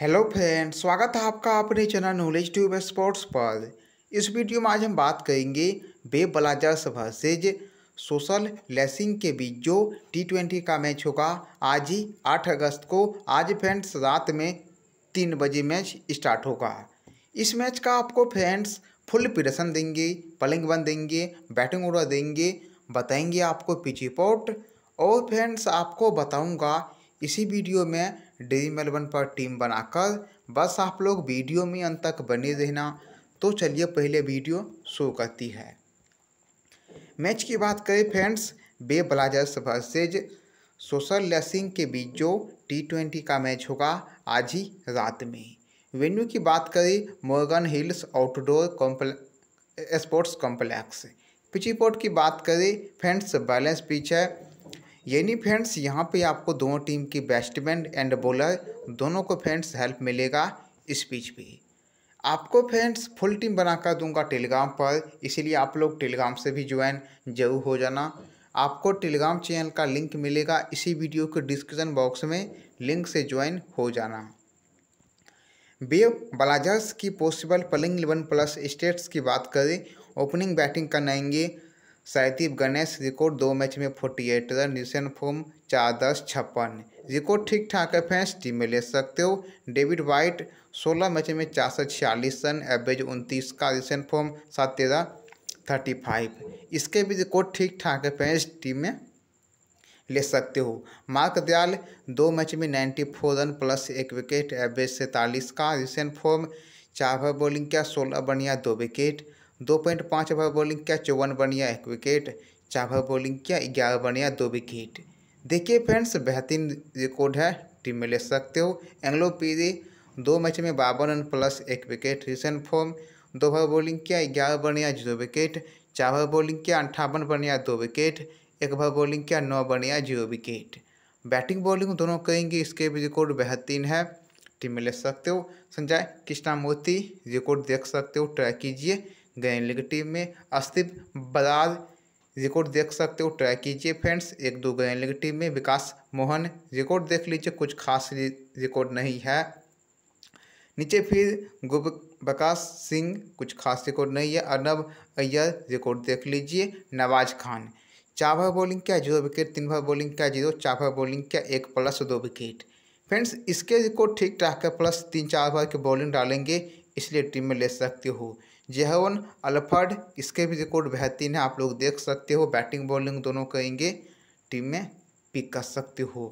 hello friend स्वागत है आपका अपने चैनल नॉलेज ट्यूब स्पोर्ट्स पर इस वीडियो में आज हम बात करेंगे Bay Blazers versus SoCal Lashings के बीच जो टी ट्वेंटी का मैच होगा आज ही आठ अगस्त को आज फ्रेंड्स रात में तीन बजे मैच स्टार्ट होगा इस मैच का आपको फ्रेंड्स फुल प्रदर्शन देंगे पलिंग बन देंगे बैटिंग ऑर्डर देंगे बताएंगे आपको पिच रिपोर्ट और फ्रेंड्स आपको बताऊँगा इसी वीडियो में डेरी मेलबन पर टीम बनाकर बस आप लोग वीडियो में अंत तक बने रहना तो चलिए पहले वीडियो शो करती है मैच की बात करें friends Bay Blazers versus SoCal Lashings के बीच जो टी ट्वेंटी का मैच होगा आज ही रात में वेन्यू की बात करें मोर्गन हिल्स आउटडोर कॉम्पले स्पोर्ट्स कॉम्प्लेक्स पिची पोर्ट की बात करें फ्रेंड्स बैलेंस पिच है यानी फ्रेंड्स यहाँ पे आपको दोनों टीम की बैट्समैन एंड बॉलर दोनों को फ्रेंड्स हेल्प मिलेगा इस पिच पे आपको फ्रेंड्स फुल टीम बनाकर दूंगा टेलीग्राम पर इसीलिए आप लोग टेलीग्राम से भी ज्वाइन जरूर हो जाना आपको टेलीग्राम चैनल का लिंक मिलेगा इसी वीडियो के डिस्क्रिप्शन बॉक्स में लिंक से ज्वाइन हो जाना बे ब्लाजर्स की possible playing eleven plus stats की बात करें ओपनिंग बैटिंग करनाएंगे साइदीप गणेश रिकॉर्ड दो मैच में forty eight run recent form चार दस छप्पन रिकॉर्ड ठीक ठाक है फैंस टीम में ले सकते हो डेविड वाइट सोलह मैच में चार सौ छियालीस रन एवरेज उनतीस का रिसेंट फॉर्म सात तेरह थर्टी फाइव इसके भी रिकॉर्ड ठीक ठाक है फैंस टीम में ले सकते हो मार्क दयाल दो मैच में नाइन्टी फोर रन प्लस एक विकेट एवरेज सैंतालीस का रिसेंट फॉर्म चार बॉलिंग किया सोलह बनिया दो विकेट दो पॉइंट पाँच ओवर बॉलिंग किया चौवन बनिया एक विकेट चार ओवर बॉलिंग किया ग्यारह बनिया दो विकेट देखिए फ्रेंड्स बेहतरीन रिकॉर्ड है टीम में ले सकते हो एंग्लो पीरी दो मैच में बावन रन प्लस एक विकेट रिसेंट फॉर्म दो ओवर बॉलिंग किया ग्यारह बनिया जीरो विकेट चार ओवर बॉलिंग किया अंठावन बनिया दो विकेट एक ओवर बॉलिंग किया नौ बनिया जीरो विकेट बैटिंग बॉलिंग दोनों करेंगे इसके भी रिकॉर्ड बेहतरीन है टीम में ले सकते हो संजय कृष्णा मोती रिकॉर्ड देख सकते हो ट्राई कीजिए गए टीम में अस्तित्व बराज रिकॉर्ड देख सकते हो ट्राई कीजिए फ्रेंड्स एक दो गए टीम में विकास मोहन रिकॉर्ड देख लीजिए कुछ खास रिकॉर्ड नहीं है नीचे फिर गुप बकास सिंह कुछ खास रिकॉर्ड नहीं है अर्नब अय्यर रिकॉर्ड देख लीजिए नवाज खान चार भर बॉलिंग क्या जीरो विकेट तीन भर बॉलिंग क्या जीरो चार भाव बॉलिंग क्या एक प्लस दो विकेट फ्रेंड्स इसके रिकॉर्ड ठीक ठाक है प्लस तीन चार भर की बॉलिंग डालेंगे इसलिए टीम में ले सकते हो जेहवन अल्फर्ड इसके भी रिकॉर्ड बेहतरीन है आप लोग देख सकते हो बैटिंग बॉलिंग दोनों करेंगे टीम में पिक कर सकते हो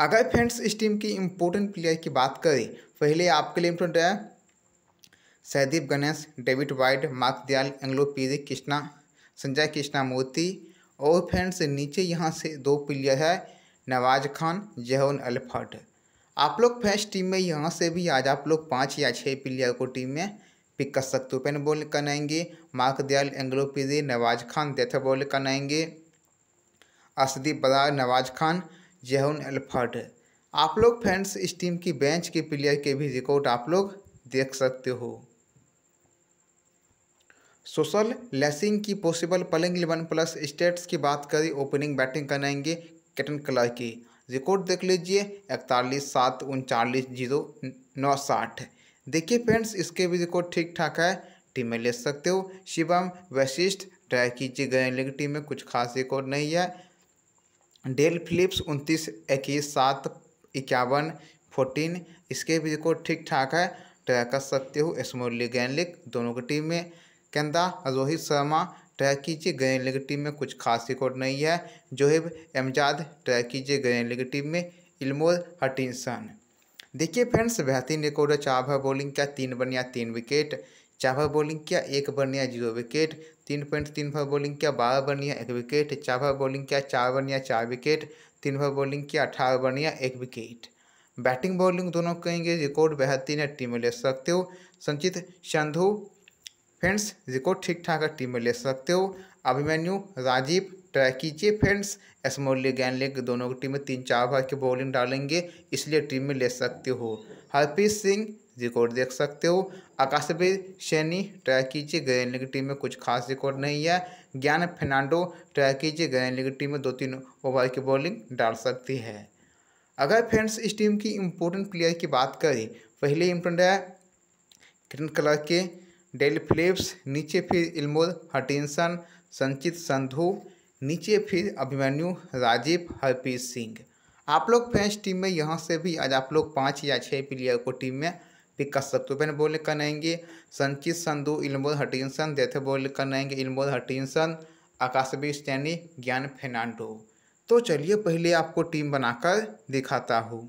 अगर फ्रेंड्स इस टीम की इम्पोर्टेंट प्लेयर की बात करें पहले आपके लिए इम्पोर्टेंट है Sahdeep Ganesh David White Mark Deyal एंग्लो पीरी कृष्णा संजय कृष्णा मूर्ति और फ्रेंड्स नीचे यहाँ से दो प्लेयर है नवाज खान जहन अल्फर्ड आप लोग फर्स्ट टीम में यहाँ से भी आज आप लोग पाँच या छः प्लेयर को टीम में पिक कर सकते हो पेन बॉल करना आएंगे मार्क दयाल एंग्लो नवाज खान देथ बॉल करना असदी बदार नवाज खान जेहन एल्फर्ट आप लोग फ्रेंड्स इस टीम की बेंच के प्लेयर के भी रिकॉर्ड आप लोग देख सकते हो सोशल लेसिंग की possible playing eleven plus stats की बात करें ओपनिंग बैटिंग कराएंगे कैटन कलर की रिकॉर्ड देख लीजिए इकतालीस सात उनचालीस जीरो नौ साठ देखिए फ्रेंड्स इसके भी रिकॉर्ड ठीक ठाक है टीम में ले सकते हो शिवम वशिष्ठ ट्राई कीजिए गए लीग टीम में कुछ खास रिकॉर्ड नहीं है डेल फिलिप्स उनतीस इक्कीस सात इक्यावन फोर्टीन इसके भी रिकॉर्ड ठीक ठाक है ट्राई कर सकते हो स्मॉल लीग गैन लीग दोनों की टीम में कंदा रोहित शर्मा ट्राई कीजिए गैन लीग टीम में कुछ खास रिकॉर्ड नहीं है जोहेब एमजाद ट्राई कीजिए गैन लीग टीम में इलमोर हटिनसन देखिए फ्रेंड्स बेहतरीन रिकॉर्ड चार चाभा बॉलिंग क्या तीन बनिया तीन विकेट चाभा बॉलिंग क्या एक बनिया जीरो विकेट तीन पॉइंट तीन भाव बॉलिंग क्या बारह बनिया एक विकेट चाभा बॉलिंग क्या चार बनिया चार विकेट तीन भाव बॉलिंग क्या अठारह बनिया एक विकेट बैटिंग बॉलिंग दोनों कहेंगे रिकॉर्ड बेहतरीन है टीम में ले सकते हो संचित संधु फ्रेंड्स रिकॉर्ड ठीक ठाक है टीम में ले सकते हो अभिमन्यु राजीव ट्राई कीजिए friends small league and league दोनों की टीम में तीन चार भाग के बॉलिंग डालेंगे इसलिए टीम में ले सकते हो हरप्रीत सिंह रिकॉर्ड देख सकते हो आकाशवी सैनी ट्राई कीजिए गैन की टीम में कुछ खास रिकॉर्ड नहीं है ज्ञान फर्नांडो ट्राई कीजिए गैन की टीम में दो तीन ओवर की बॉलिंग डाल सकती है अगर फ्रेंड्स इस टीम की इम्पोर्टेंट प्लेयर की बात करें पहले इम्पोर्टेंट है ग्रीन कलर के डेल फिलिप्स नीचे फिर इलमोद हटिनसन संचित संधू नीचे फिर अभिमन्यु राजीव हरप्रीत सिंह आप लोग फ्रेंड्स टीम में यहाँ से भी आज आप लोग पाँच या छः प्लेयर को टीम में पिक कर सकते हो पहले बॉल करेंगे संचित संधु इलमोर हटिनसन बोल बॉल करेंगे इलमोर हटिनसन आकाशवी स्टैनी ज्ञान फेनांडो तो चलिए पहले आपको टीम बनाकर दिखाता हूँ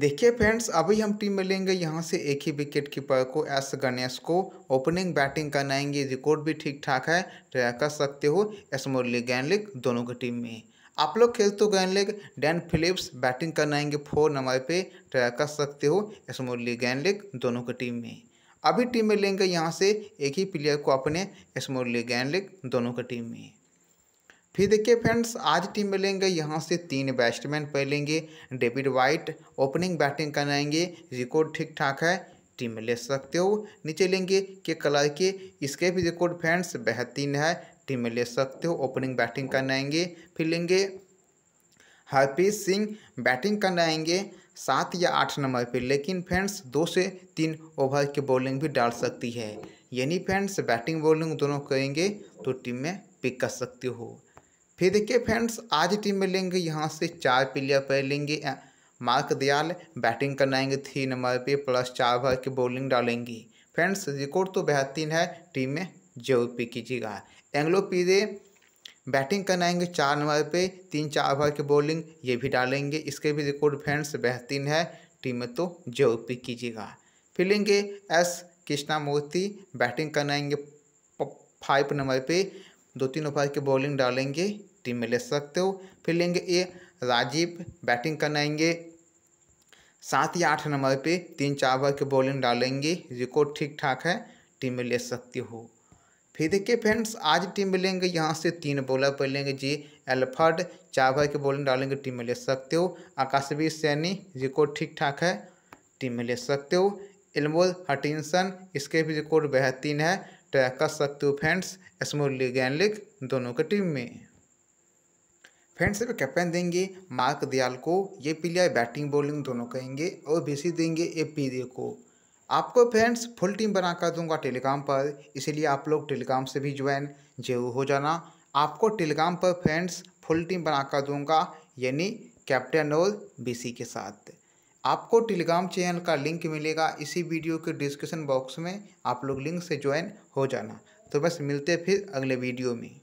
देखिए फ्रेंड्स अभी हम टीम में लेंगे यहाँ से एक ही विकेट कीपर को एस गणेश को ओपनिंग बैटिंग करनाएंगे रिकॉर्ड भी ठीक ठाक है ट्राई कर सकते हो एस मुरली गैन दोनों की टीम में आप लोग खेल तो गैनलिक डैन फिलिप्स बैटिंग करनाएंगे फोर नंबर पे ट्राई कर सकते हो एस मुरली गैन दोनों की टीम में अभी टीम में लेंगे यहाँ से एक ही प्लेयर को अपने एस मुरली गैन दोनों की टीम में फिर देखिए फ्रेंड्स आज टीम मिलेंगे यहाँ से तीन बैट्समैन पहलेंगे डेविड वाइट ओपनिंग बैटिंग कराएंगे रिकॉर्ड ठीक ठाक है टीम में ले सकते हो नीचे लेंगे के कलर के इसके भी रिकॉर्ड फ्रेंड्स बेहतरीन है टीम में ले सकते हो ओपनिंग बैटिंग कराएंगे फिर लेंगे हरप्रीत सिंह बैटिंग कराएंगे सात या आठ नंबर पर लेकिन फ्रेंड्स दो से तीन ओवर की बॉलिंग भी डाल सकती है यानी फ्रेंड्स बैटिंग बॉलिंग दोनों करेंगे तो टीम में पिक कर सकते हो फिर देखिए फ्रेंड्स आज टीम में लेंगे यहाँ से चार प्लेयर पर लेंगे मार्क दयाल बैटिंग आएंगे थ्री नंबर पे प्लस चार भर की बॉलिंग डालेंगे फ्रेंड्स रिकॉर्ड तो बेहतरीन है टीम में जरूर पी कीजिएगा एंग्लो पीरे बैटिंग आएंगे चार नंबर पे तीन चार ओवर की बॉलिंग ये भी डालेंगे इसके भी रिकॉर्ड फ्रेंड्स बेहतरीन है टीम में तो जरूर पी कीजिएगा फिर लेंगे एस कृष्णा मूर्ति बैटिंग आएंगे फाइव नंबर पर दो तीन ओवर की बॉलिंग डालेंगे टीम में ले सकते हो फिर लेंगे ए राजीव बैटिंग करनाएंगे सात या आठ नंबर पे तीन चार ओवर की बॉलिंग डालेंगे रिकॉर्ड ठीक ठाक है टीम में ले सकते हो फिर देखिए फ्रेंड्स आज टीम में लेंगे यहाँ से तीन बॉलर पर लेंगे जी एल्फर्ड चार ओवर की बॉलिंग डालेंगे टीम में ले सकते हो आकाशवीर सैनी रिकॉर्ड ठीक ठाक है टीम में ले सकते हो एलमोल हटिनसन इसके भी रिकॉर्ड बेहतरीन है ट्रैक कर सकते हो friends small league and league दोनों के टीम में फ्रेंड्स सिर्फ कैप्टन देंगे मार्क दयाल को ये प्लेयर बैटिंग बॉलिंग दोनों कहेंगे और बेसी देंगे ए पी दे को आपको फ्रेंड्स फुल टीम बना कर दूंगा टेलीग्राम पर इसीलिए आप लोग टेलीग्राम से भी ज्वाइन जरूर हो जाना आपको टेलीग्राम पर फ्रेंड्स फुल टीम बना कर दूंगा यानी कैप्टन और बीसी के साथ आपको टेलीग्राम चैनल का लिंक मिलेगा इसी वीडियो के डिस्क्रिप्शन बॉक्स में आप लोग लिंक से ज्वाइन हो जाना तो बस मिलते फिर अगले वीडियो में